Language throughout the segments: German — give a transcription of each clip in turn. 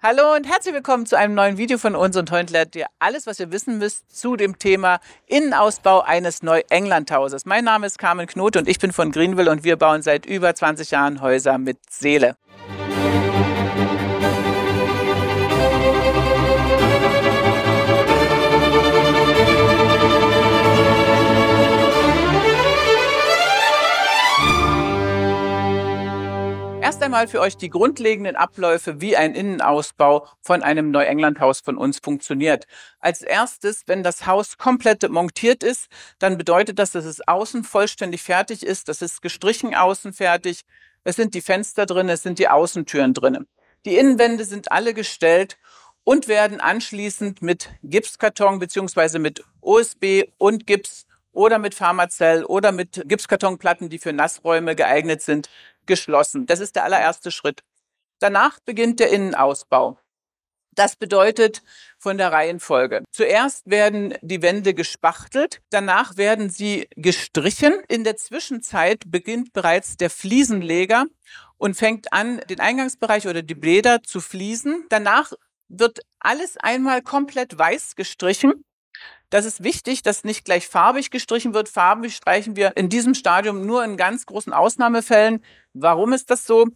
Hallo und herzlich willkommen zu einem neuen Video von uns und heute lernt ihr alles, was ihr wissen müsst zu dem Thema Innenausbau eines Neuenglandhauses. Mein Name ist Carmen Knot und ich bin von Greenville und wir bauen seit über 20 Jahren Häuser mit Seele. einmal für euch die grundlegenden Abläufe, wie ein Innenausbau von einem Neuenglandhaus von uns funktioniert. Als erstes, wenn das Haus komplett montiert ist, dann bedeutet das, dass es außen vollständig fertig ist. Das ist gestrichen außen fertig. Es sind die Fenster drin, es sind die Außentüren drin. Die Innenwände sind alle gestellt und werden anschließend mit Gipskarton bzw. mit OSB und Gips oder mit Pharmazell oder mit Gipskartonplatten, die für Nassräume geeignet sind, geschlossen. Das ist der allererste Schritt. Danach beginnt der Innenausbau. Das bedeutet von der Reihenfolge. Zuerst werden die Wände gespachtelt, danach werden sie gestrichen. In der Zwischenzeit beginnt bereits der Fliesenleger und fängt an, den Eingangsbereich oder die Bläder zu fließen. Danach wird alles einmal komplett weiß gestrichen. Das ist wichtig, dass nicht gleich farbig gestrichen wird. Farbig streichen wir in diesem Stadium nur in ganz großen Ausnahmefällen. Warum ist das so?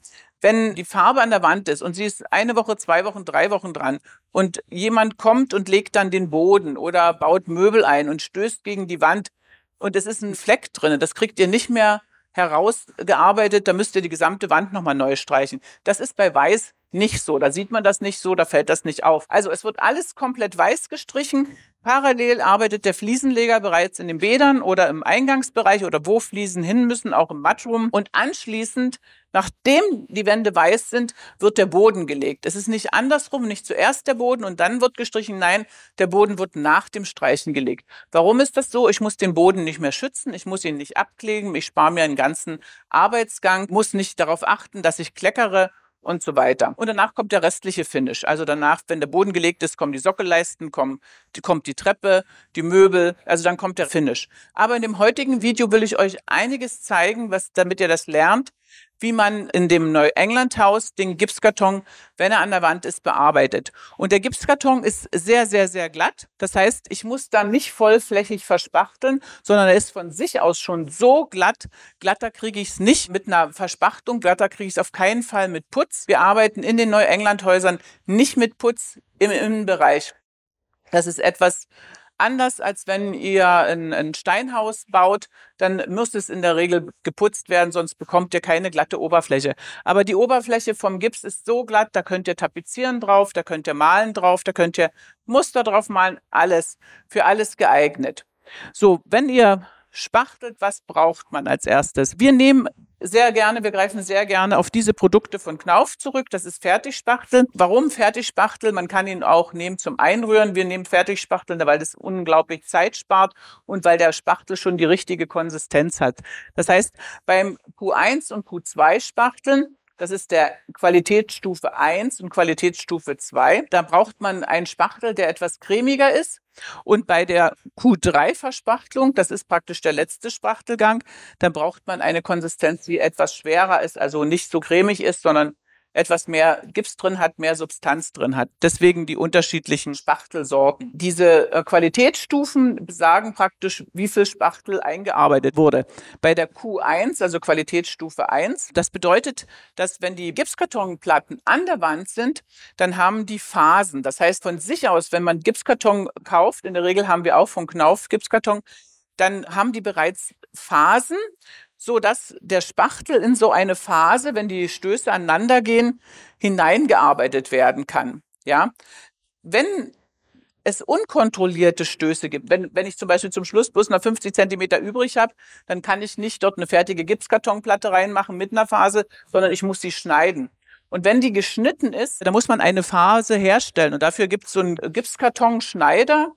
Wenn die Farbe an der Wand ist und sie ist eine Woche, zwei Wochen, drei Wochen dran und jemand kommt und legt dann den Boden oder baut Möbel ein und stößt gegen die Wand und es ist ein Fleck drin, das kriegt ihr nicht mehr herausgearbeitet, da müsst ihr die gesamte Wand nochmal neu streichen. Das ist bei Weiß nicht so. Da sieht man das nicht so, da fällt das nicht auf. Also es wird alles komplett weiß gestrichen. Parallel arbeitet der Fliesenleger bereits in den Bädern oder im Eingangsbereich oder wo Fliesen hin müssen, auch im Matschroom. Und anschließend, nachdem die Wände weiß sind, wird der Boden gelegt. Es ist nicht andersrum, nicht zuerst der Boden und dann wird gestrichen. Nein, der Boden wird nach dem Streichen gelegt. Warum ist das so? Ich muss den Boden nicht mehr schützen, ich muss ihn nicht abkleben, ich spare mir einen ganzen Arbeitsgang, muss nicht darauf achten, dass ich kleckere und so weiter. Und danach kommt der restliche Finish. Also danach, wenn der Boden gelegt ist, kommen die Sockelleisten, kommen, die, kommt die Treppe, die Möbel, also dann kommt der Finish. Aber in dem heutigen Video will ich euch einiges zeigen, was, damit ihr das lernt, wie man in dem Neuengland-Haus den Gipskarton, wenn er an der Wand ist, bearbeitet. Und der Gipskarton ist sehr, sehr, sehr glatt. Das heißt, ich muss da nicht vollflächig verspachteln, sondern er ist von sich aus schon so glatt. Glatter kriege ich es nicht mit einer Verspachtung, glatter kriege ich es auf keinen Fall mit Putz. Wir arbeiten in den Neuengland-Häusern nicht mit Putz im Innenbereich. Das ist etwas, anders als wenn ihr ein, ein Steinhaus baut, dann muss es in der Regel geputzt werden, sonst bekommt ihr keine glatte Oberfläche. Aber die Oberfläche vom Gips ist so glatt, da könnt ihr tapezieren drauf, da könnt ihr malen drauf, da könnt ihr Muster drauf malen, alles, für alles geeignet. So, wenn ihr spachtelt, was braucht man als erstes? Wir nehmen sehr gerne, wir greifen sehr gerne auf diese Produkte von Knauf zurück. Das ist Fertigspachtel. Warum Fertigspachtel? Man kann ihn auch nehmen zum Einrühren. Wir nehmen Fertigspachtel, weil das unglaublich Zeit spart und weil der Spachtel schon die richtige Konsistenz hat. Das heißt, beim Q1 und Q2 Spachteln das ist der Qualitätsstufe 1 und Qualitätsstufe 2. Da braucht man einen Spachtel, der etwas cremiger ist. Und bei der Q3-Verspachtelung, das ist praktisch der letzte Spachtelgang, dann braucht man eine Konsistenz, die etwas schwerer ist, also nicht so cremig ist, sondern etwas mehr Gips drin hat, mehr Substanz drin hat. Deswegen die unterschiedlichen Spachtelsorten. Diese äh, Qualitätsstufen besagen praktisch, wie viel Spachtel eingearbeitet wurde. Bei der Q1, also Qualitätsstufe 1, das bedeutet, dass wenn die Gipskartonplatten an der Wand sind, dann haben die Phasen. Das heißt, von sich aus, wenn man Gipskarton kauft, in der Regel haben wir auch von Knauf Gipskarton, dann haben die bereits Phasen so dass der Spachtel in so eine Phase, wenn die Stöße aneinander gehen, hineingearbeitet werden kann. Ja, wenn es unkontrollierte Stöße gibt. Wenn, wenn ich zum Beispiel zum Schluss bloß noch 50 Zentimeter übrig habe, dann kann ich nicht dort eine fertige Gipskartonplatte reinmachen mit einer Phase, sondern ich muss sie schneiden. Und wenn die geschnitten ist, dann muss man eine Phase herstellen. Und dafür gibt es so einen Gipskartonschneider,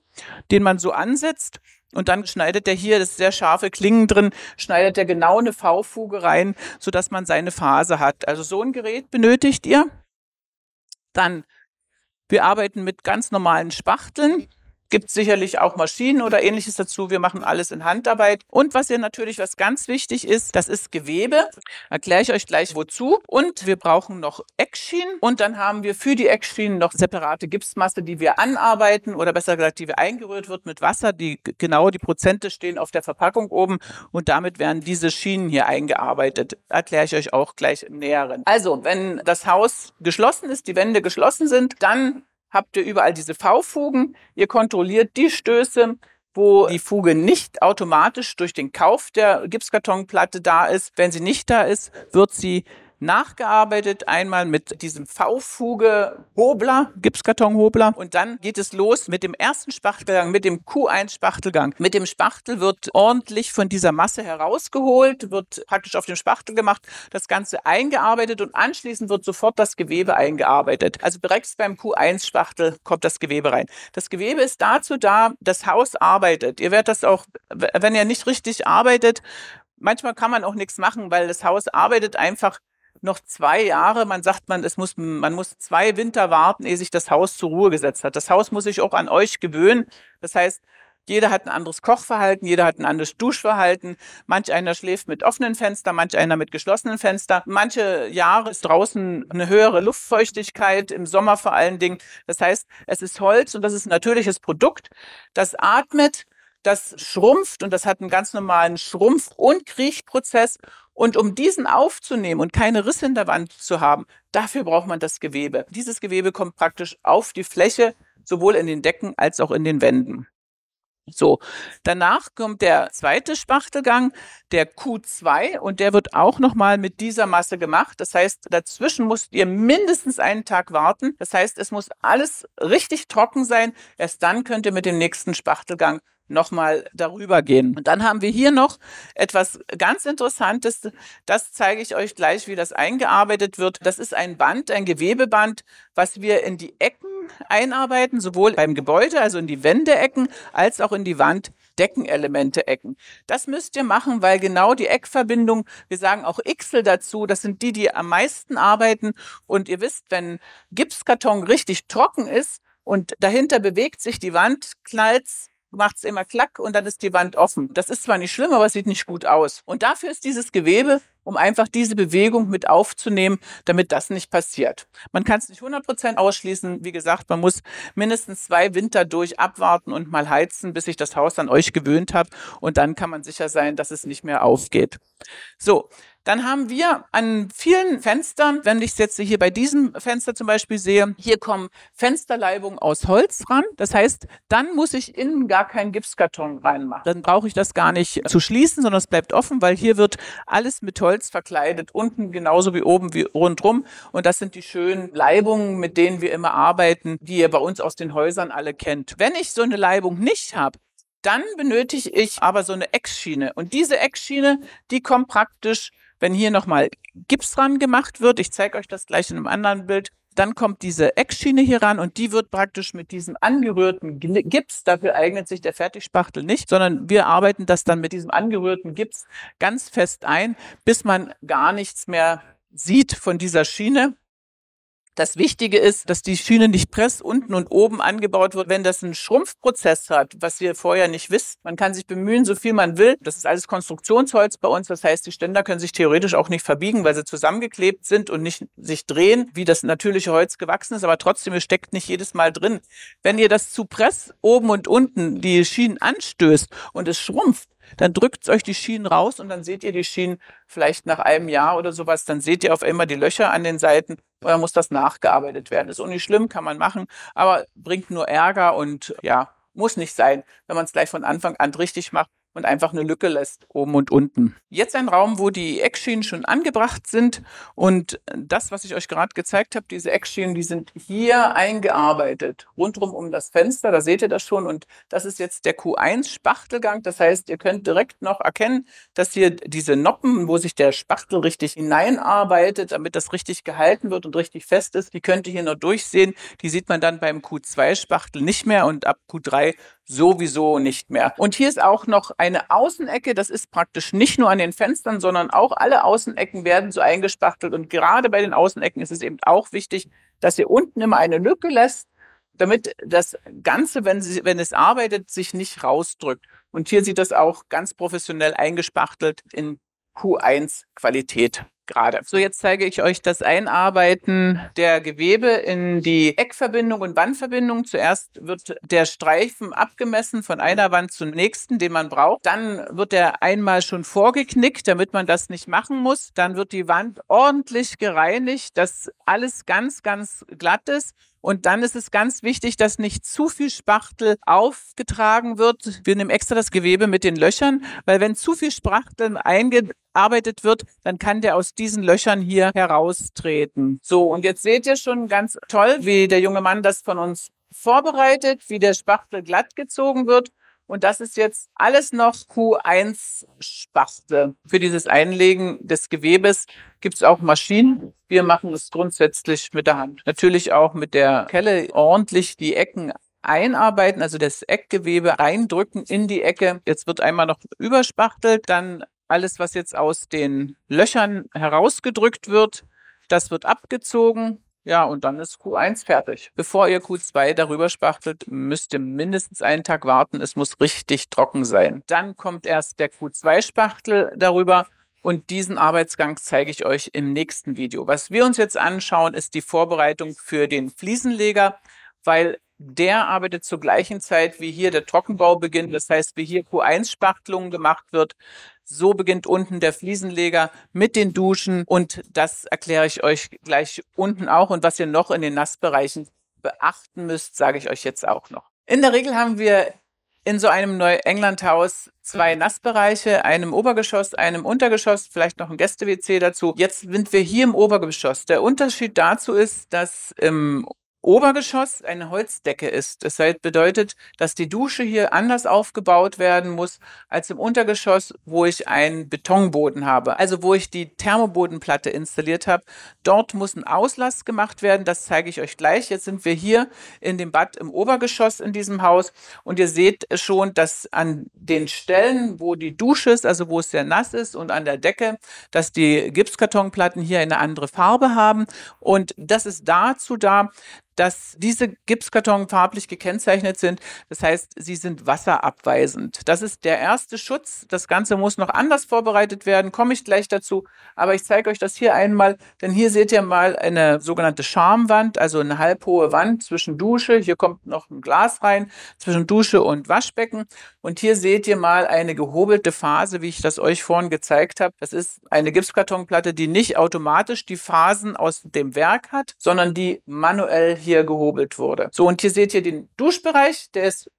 den man so ansetzt. Und dann schneidet er hier, das ist sehr scharfe Klingen drin, schneidet er genau eine V-Fuge rein, sodass man seine Phase hat. Also so ein Gerät benötigt ihr. Dann, wir arbeiten mit ganz normalen Spachteln gibt sicherlich auch Maschinen oder ähnliches dazu. Wir machen alles in Handarbeit. Und was hier natürlich was ganz wichtig ist, das ist Gewebe. Erkläre ich euch gleich wozu. Und wir brauchen noch Eckschienen. Und dann haben wir für die Eckschienen noch separate Gipsmasse, die wir anarbeiten oder besser gesagt, die wir eingerührt wird mit Wasser. Die genau die Prozente stehen auf der Verpackung oben. Und damit werden diese Schienen hier eingearbeitet. Erkläre ich euch auch gleich im Näheren. Also, wenn das Haus geschlossen ist, die Wände geschlossen sind, dann habt ihr überall diese V-Fugen. Ihr kontrolliert die Stöße, wo die Fuge nicht automatisch durch den Kauf der Gipskartonplatte da ist. Wenn sie nicht da ist, wird sie nachgearbeitet. Einmal mit diesem V-Fuge-Hobler, Gipskarton-Hobler. Und dann geht es los mit dem ersten Spachtelgang, mit dem Q1-Spachtelgang. Mit dem Spachtel wird ordentlich von dieser Masse herausgeholt, wird praktisch auf dem Spachtel gemacht, das Ganze eingearbeitet und anschließend wird sofort das Gewebe eingearbeitet. Also bereits beim Q1-Spachtel kommt das Gewebe rein. Das Gewebe ist dazu da, das Haus arbeitet. Ihr werdet das auch, wenn ihr nicht richtig arbeitet, manchmal kann man auch nichts machen, weil das Haus arbeitet einfach noch zwei Jahre. Man sagt, man, es muss, man muss zwei Winter warten, ehe sich das Haus zur Ruhe gesetzt hat. Das Haus muss sich auch an euch gewöhnen. Das heißt, jeder hat ein anderes Kochverhalten, jeder hat ein anderes Duschverhalten. Manch einer schläft mit offenen Fenstern, manch einer mit geschlossenen Fenstern. Manche Jahre ist draußen eine höhere Luftfeuchtigkeit, im Sommer vor allen Dingen. Das heißt, es ist Holz und das ist ein natürliches Produkt. Das atmet, das schrumpft und das hat einen ganz normalen Schrumpf- und Kriechprozess. Und um diesen aufzunehmen und keine Risse in der Wand zu haben, dafür braucht man das Gewebe. Dieses Gewebe kommt praktisch auf die Fläche, sowohl in den Decken als auch in den Wänden. So, danach kommt der zweite Spachtelgang, der Q2, und der wird auch nochmal mit dieser Masse gemacht. Das heißt, dazwischen musst ihr mindestens einen Tag warten. Das heißt, es muss alles richtig trocken sein. Erst dann könnt ihr mit dem nächsten Spachtelgang nochmal darüber gehen. Und dann haben wir hier noch etwas ganz Interessantes. Das zeige ich euch gleich, wie das eingearbeitet wird. Das ist ein Band, ein Gewebeband, was wir in die Ecken einarbeiten, sowohl beim Gebäude, also in die Wändeecken, als auch in die Wand. Deckenelemente Ecken. Das müsst ihr machen, weil genau die Eckverbindung, wir sagen auch Xel dazu, das sind die, die am meisten arbeiten. Und ihr wisst, wenn Gipskarton richtig trocken ist und dahinter bewegt sich die Wand, knallt macht es immer klack und dann ist die Wand offen. Das ist zwar nicht schlimm, aber es sieht nicht gut aus. Und dafür ist dieses Gewebe, um einfach diese Bewegung mit aufzunehmen, damit das nicht passiert. Man kann es nicht 100% ausschließen. Wie gesagt, man muss mindestens zwei Winter durch abwarten und mal heizen, bis sich das Haus an euch gewöhnt hat. Und dann kann man sicher sein, dass es nicht mehr aufgeht. So, dann haben wir an vielen Fenstern, wenn ich es jetzt hier bei diesem Fenster zum Beispiel sehe, hier kommen Fensterleibungen aus Holz ran. Das heißt, dann muss ich innen gar keinen Gipskarton reinmachen. Dann brauche ich das gar nicht zu schließen, sondern es bleibt offen, weil hier wird alles mit Holz verkleidet, unten genauso wie oben wie rundrum. Und das sind die schönen Leibungen, mit denen wir immer arbeiten, die ihr bei uns aus den Häusern alle kennt. Wenn ich so eine Leibung nicht habe, dann benötige ich aber so eine Eckschiene. Und diese Eckschiene, die kommt praktisch wenn hier nochmal Gips dran gemacht wird, ich zeige euch das gleich in einem anderen Bild, dann kommt diese Eckschiene hier ran und die wird praktisch mit diesem angerührten Gips, dafür eignet sich der Fertigspachtel nicht, sondern wir arbeiten das dann mit diesem angerührten Gips ganz fest ein, bis man gar nichts mehr sieht von dieser Schiene. Das Wichtige ist, dass die Schiene nicht press unten und oben angebaut wird, wenn das einen Schrumpfprozess hat, was wir vorher nicht wissen. Man kann sich bemühen, so viel man will. Das ist alles Konstruktionsholz bei uns. Das heißt, die Ständer können sich theoretisch auch nicht verbiegen, weil sie zusammengeklebt sind und nicht sich drehen, wie das natürliche Holz gewachsen ist. Aber trotzdem, es steckt nicht jedes Mal drin. Wenn ihr das zu press oben und unten die Schienen anstößt und es schrumpft, dann drückt euch die Schienen raus und dann seht ihr die Schienen vielleicht nach einem Jahr oder sowas. Dann seht ihr auf einmal die Löcher an den Seiten und dann muss das nachgearbeitet werden. Ist auch nicht schlimm, kann man machen, aber bringt nur Ärger und ja, muss nicht sein. Wenn man es gleich von Anfang an richtig macht, und einfach eine Lücke lässt oben und unten. Jetzt ein Raum, wo die Eckschienen schon angebracht sind und das, was ich euch gerade gezeigt habe, diese Eckschienen, die sind hier eingearbeitet, rundrum um das Fenster, da seht ihr das schon und das ist jetzt der Q1-Spachtelgang, das heißt, ihr könnt direkt noch erkennen, dass hier diese Noppen, wo sich der Spachtel richtig hineinarbeitet, damit das richtig gehalten wird und richtig fest ist, die könnt ihr hier noch durchsehen, die sieht man dann beim Q2-Spachtel nicht mehr und ab Q3 sowieso nicht mehr. Und hier ist auch noch eine Außenecke. Das ist praktisch nicht nur an den Fenstern, sondern auch alle Außenecken werden so eingespachtelt. Und gerade bei den Außenecken ist es eben auch wichtig, dass ihr unten immer eine Lücke lässt, damit das Ganze, wenn, sie, wenn es arbeitet, sich nicht rausdrückt. Und hier sieht das auch ganz professionell eingespachtelt in Q1-Qualität gerade. So, jetzt zeige ich euch das Einarbeiten der Gewebe in die Eckverbindung und Wandverbindung. Zuerst wird der Streifen abgemessen von einer Wand zur nächsten, den man braucht. Dann wird er einmal schon vorgeknickt, damit man das nicht machen muss. Dann wird die Wand ordentlich gereinigt, dass alles ganz, ganz glatt ist. Und dann ist es ganz wichtig, dass nicht zu viel Spachtel aufgetragen wird. Wir nehmen extra das Gewebe mit den Löchern, weil wenn zu viel Spachtel eingearbeitet wird, dann kann der aus diesen Löchern hier heraustreten. So, und jetzt seht ihr schon ganz toll, wie der junge Mann das von uns vorbereitet, wie der Spachtel glatt gezogen wird. Und das ist jetzt alles noch Q1-Spachte. Für dieses Einlegen des Gewebes gibt es auch Maschinen. Wir machen es grundsätzlich mit der Hand. Natürlich auch mit der Kelle ordentlich die Ecken einarbeiten, also das Eckgewebe reindrücken in die Ecke. Jetzt wird einmal noch überspachtelt, dann alles, was jetzt aus den Löchern herausgedrückt wird, das wird abgezogen ja, und dann ist Q1 fertig. Bevor ihr Q2 darüber spachtelt, müsst ihr mindestens einen Tag warten. Es muss richtig trocken sein. Dann kommt erst der Q2-Spachtel darüber. Und diesen Arbeitsgang zeige ich euch im nächsten Video. Was wir uns jetzt anschauen, ist die Vorbereitung für den Fliesenleger, weil der arbeitet zur gleichen Zeit, wie hier der Trockenbau beginnt. Das heißt, wie hier Q1-Spachtelung gemacht wird, so beginnt unten der Fliesenleger mit den Duschen und das erkläre ich euch gleich unten auch und was ihr noch in den Nassbereichen beachten müsst, sage ich euch jetzt auch noch. In der Regel haben wir in so einem Neuengland-Haus zwei mhm. Nassbereiche, einem Obergeschoss, einem Untergeschoss, vielleicht noch ein Gäste-WC dazu. Jetzt sind wir hier im Obergeschoss. Der Unterschied dazu ist, dass im Obergeschoss eine Holzdecke ist. Das bedeutet, dass die Dusche hier anders aufgebaut werden muss als im Untergeschoss, wo ich einen Betonboden habe, also wo ich die Thermobodenplatte installiert habe. Dort muss ein Auslass gemacht werden, das zeige ich euch gleich. Jetzt sind wir hier in dem Bad im Obergeschoss in diesem Haus und ihr seht schon, dass an den Stellen, wo die Dusche ist, also wo es sehr nass ist und an der Decke, dass die Gipskartonplatten hier eine andere Farbe haben und das ist dazu da, dass diese Gipskarton farblich gekennzeichnet sind. Das heißt, sie sind wasserabweisend. Das ist der erste Schutz. Das Ganze muss noch anders vorbereitet werden, komme ich gleich dazu. Aber ich zeige euch das hier einmal, denn hier seht ihr mal eine sogenannte Schamwand, also eine halbhohe Wand zwischen Dusche. Hier kommt noch ein Glas rein, zwischen Dusche und Waschbecken. Und hier seht ihr mal eine gehobelte Phase, wie ich das euch vorhin gezeigt habe. Das ist eine Gipskartonplatte, die nicht automatisch die Phasen aus dem Werk hat, sondern die manuell hier gehobelt wurde. So, und hier seht ihr den Duschbereich, der ist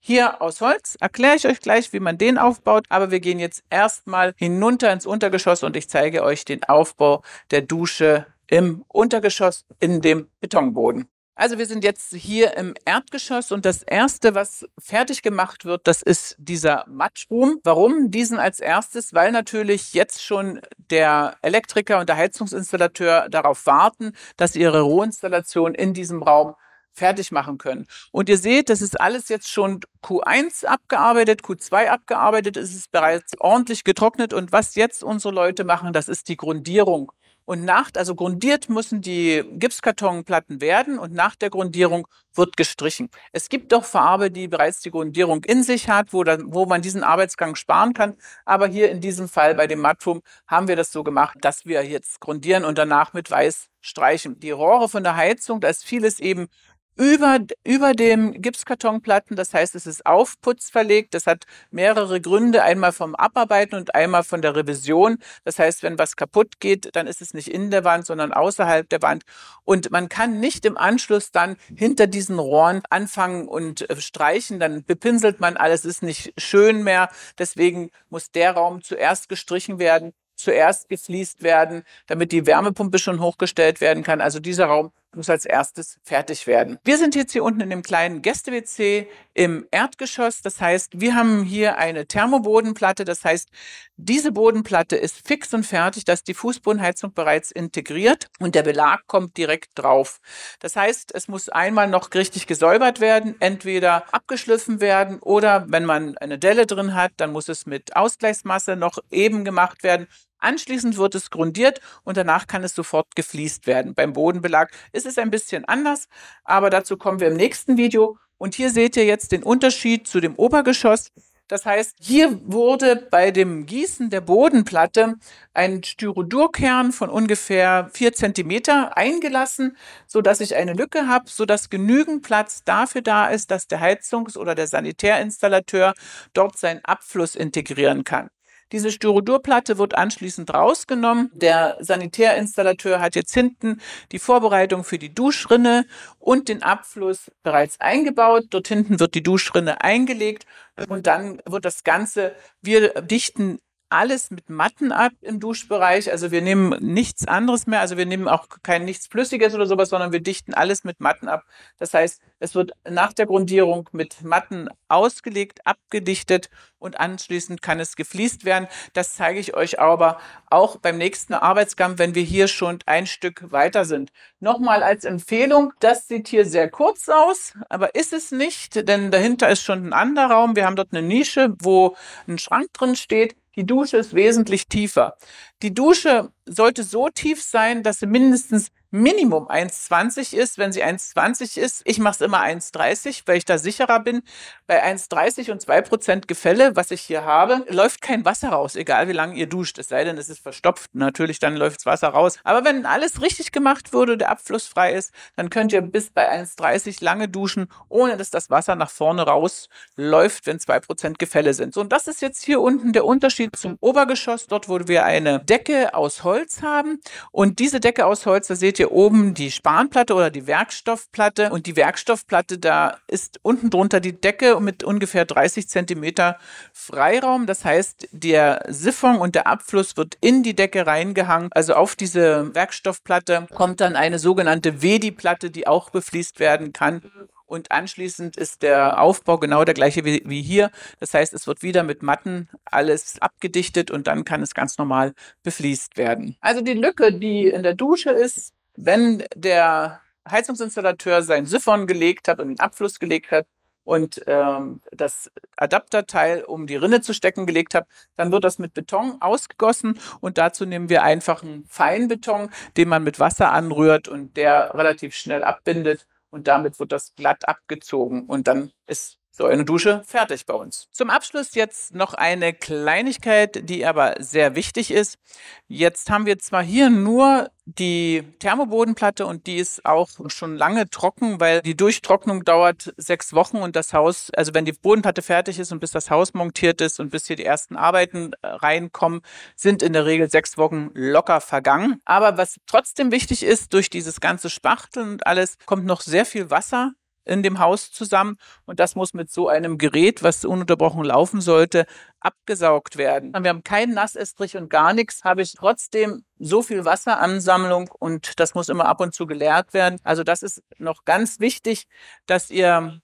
hier aus Holz. Erkläre ich euch gleich, wie man den aufbaut, aber wir gehen jetzt erstmal hinunter ins Untergeschoss und ich zeige euch den Aufbau der Dusche im Untergeschoss in dem Betonboden. Also wir sind jetzt hier im Erdgeschoss und das erste, was fertig gemacht wird, das ist dieser Matschroom. Warum diesen als erstes? Weil natürlich jetzt schon der Elektriker und der Heizungsinstallateur darauf warten, dass sie ihre Rohinstallation in diesem Raum fertig machen können. Und ihr seht, das ist alles jetzt schon Q1 abgearbeitet, Q2 abgearbeitet, es ist bereits ordentlich getrocknet und was jetzt unsere Leute machen, das ist die Grundierung und nach, also grundiert müssen die Gipskartonplatten werden und nach der Grundierung wird gestrichen. Es gibt doch Farbe, die bereits die Grundierung in sich hat, wo, dann, wo man diesen Arbeitsgang sparen kann. Aber hier in diesem Fall bei dem Mattum haben wir das so gemacht, dass wir jetzt grundieren und danach mit Weiß streichen. Die Rohre von der Heizung, da ist vieles eben über, über dem Gipskartonplatten. Das heißt, es ist auf Putz verlegt. Das hat mehrere Gründe. Einmal vom Abarbeiten und einmal von der Revision. Das heißt, wenn was kaputt geht, dann ist es nicht in der Wand, sondern außerhalb der Wand. Und man kann nicht im Anschluss dann hinter diesen Rohren anfangen und äh, streichen. Dann bepinselt man alles, ist nicht schön mehr. Deswegen muss der Raum zuerst gestrichen werden zuerst gefliest werden, damit die Wärmepumpe schon hochgestellt werden kann. Also dieser Raum muss als erstes fertig werden. Wir sind jetzt hier unten in dem kleinen Gäste-WC im Erdgeschoss. Das heißt, wir haben hier eine Thermobodenplatte. Das heißt, diese Bodenplatte ist fix und fertig. dass die Fußbodenheizung bereits integriert und der Belag kommt direkt drauf. Das heißt, es muss einmal noch richtig gesäubert werden, entweder abgeschliffen werden oder wenn man eine Delle drin hat, dann muss es mit Ausgleichsmasse noch eben gemacht werden Anschließend wird es grundiert und danach kann es sofort gefliest werden. Beim Bodenbelag ist es ein bisschen anders, aber dazu kommen wir im nächsten Video. Und hier seht ihr jetzt den Unterschied zu dem Obergeschoss. Das heißt, hier wurde bei dem Gießen der Bodenplatte ein Styrodurkern von ungefähr 4 cm eingelassen, sodass ich eine Lücke habe, sodass genügend Platz dafür da ist, dass der Heizungs- oder der Sanitärinstallateur dort seinen Abfluss integrieren kann. Diese Styrodurplatte wird anschließend rausgenommen. Der Sanitärinstallateur hat jetzt hinten die Vorbereitung für die Duschrinne und den Abfluss bereits eingebaut. Dort hinten wird die Duschrinne eingelegt und dann wird das Ganze, wir dichten alles mit Matten ab im Duschbereich. Also wir nehmen nichts anderes mehr. Also wir nehmen auch kein nichts Flüssiges oder sowas, sondern wir dichten alles mit Matten ab. Das heißt, es wird nach der Grundierung mit Matten ausgelegt, abgedichtet und anschließend kann es gefliest werden. Das zeige ich euch aber auch beim nächsten Arbeitsgang, wenn wir hier schon ein Stück weiter sind. Nochmal als Empfehlung, das sieht hier sehr kurz aus, aber ist es nicht, denn dahinter ist schon ein anderer Raum. Wir haben dort eine Nische, wo ein Schrank drin steht. Die Dusche ist wesentlich tiefer. Die Dusche sollte so tief sein, dass sie mindestens Minimum 1,20 ist. Wenn sie 1,20 ist, ich mache es immer 1,30, weil ich da sicherer bin. Bei 1,30 und 2% Gefälle, was ich hier habe, läuft kein Wasser raus, egal wie lange ihr duscht. Es sei denn, es ist verstopft. Natürlich, dann läuft das Wasser raus. Aber wenn alles richtig gemacht wurde, der Abfluss frei ist, dann könnt ihr bis bei 1,30 lange duschen, ohne dass das Wasser nach vorne rausläuft, wenn 2% Gefälle sind. So, und das ist jetzt hier unten der Unterschied zum Obergeschoss. Dort, wo wir eine Decke aus Holz Holz haben. Und diese Decke aus Holz, da seht ihr oben die Spanplatte oder die Werkstoffplatte. Und die Werkstoffplatte, da ist unten drunter die Decke mit ungefähr 30 Zentimeter Freiraum. Das heißt, der Siphon und der Abfluss wird in die Decke reingehangen. Also auf diese Werkstoffplatte kommt dann eine sogenannte Wedi-Platte, die auch befließt werden kann. Und anschließend ist der Aufbau genau der gleiche wie, wie hier. Das heißt, es wird wieder mit Matten alles abgedichtet und dann kann es ganz normal befliest werden. Also die Lücke, die in der Dusche ist, wenn der Heizungsinstallateur sein Siphon gelegt hat und den Abfluss gelegt hat, und ähm, das Adapterteil um die Rinne zu stecken gelegt hat, dann wird das mit Beton ausgegossen und dazu nehmen wir einfach einfachen Feinbeton, den man mit Wasser anrührt und der relativ schnell abbindet und damit wird das glatt abgezogen und dann ist so eine Dusche fertig bei uns. Zum Abschluss jetzt noch eine Kleinigkeit, die aber sehr wichtig ist. Jetzt haben wir zwar hier nur die Thermobodenplatte und die ist auch schon lange trocken, weil die Durchtrocknung dauert sechs Wochen und das Haus, also wenn die Bodenplatte fertig ist und bis das Haus montiert ist und bis hier die ersten Arbeiten äh, reinkommen, sind in der Regel sechs Wochen locker vergangen. Aber was trotzdem wichtig ist, durch dieses ganze Spachteln und alles kommt noch sehr viel Wasser in dem Haus zusammen und das muss mit so einem Gerät, was ununterbrochen laufen sollte, abgesaugt werden. Wir haben keinen Nassestrich und gar nichts, habe ich trotzdem so viel Wasseransammlung und das muss immer ab und zu geleert werden. Also das ist noch ganz wichtig, dass ihr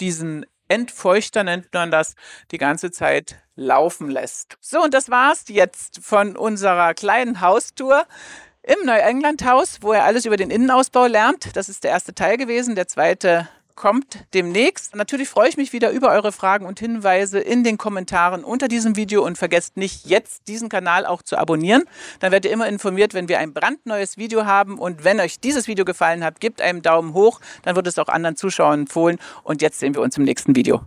diesen Entfeuchter nennt man das, die ganze Zeit laufen lässt. So, und das war's jetzt von unserer kleinen Haustour im Neuengland-Haus, wo ihr alles über den Innenausbau lernt. Das ist der erste Teil gewesen. Der zweite kommt demnächst. Natürlich freue ich mich wieder über eure Fragen und Hinweise in den Kommentaren unter diesem Video und vergesst nicht, jetzt diesen Kanal auch zu abonnieren. Dann werdet ihr immer informiert, wenn wir ein brandneues Video haben. Und wenn euch dieses Video gefallen hat, gebt einen Daumen hoch, dann wird es auch anderen Zuschauern empfohlen. Und jetzt sehen wir uns im nächsten Video.